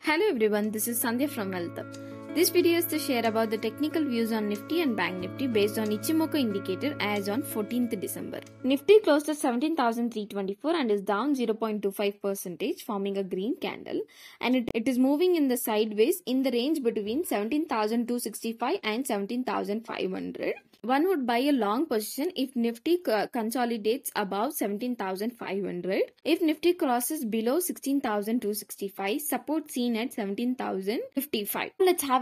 Hello everyone, this is Sandhya from Wealth this video is to share about the technical views on Nifty and Bank Nifty based on Ichimoku indicator as on 14th December. Nifty closed at 17,324 and is down 0.25% forming a green candle and it, it is moving in the sideways in the range between 17,265 and 17,500. One would buy a long position if Nifty consolidates above 17,500. If Nifty crosses below 16,265, support seen at 17,055. Let's have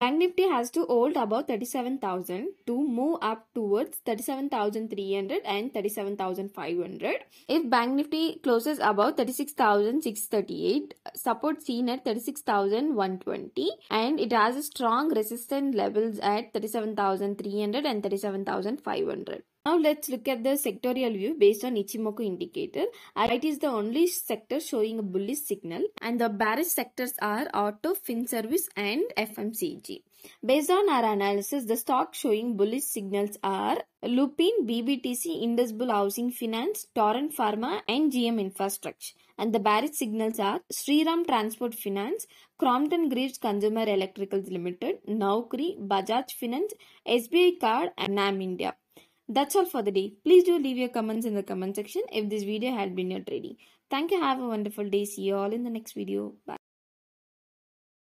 Bank Nifty has to hold above 37,000 to move up towards 37,300 and 37,500. If Bank Nifty closes above 36,638, support seen at 36,120 and it has strong resistance levels at 37,300 and 37,500. Now let's look at the sectorial view based on Ichimoku indicator. It is the only sector showing a bullish signal and the bearish sectors are auto, fin service and FMCG. Based on our analysis, the stock showing bullish signals are Lupin, BBTC, Bull Housing Finance, Torrent Pharma and GM Infrastructure. And the bearish signals are Sriram Transport Finance, Crompton Greaves Consumer Electricals Limited, Naukri, Bajaj Finance, SBI Card and NAM India. That's all for the day. Please do leave your comments in the comment section if this video had been your trading. Thank you. Have a wonderful day. See you all in the next video. Bye.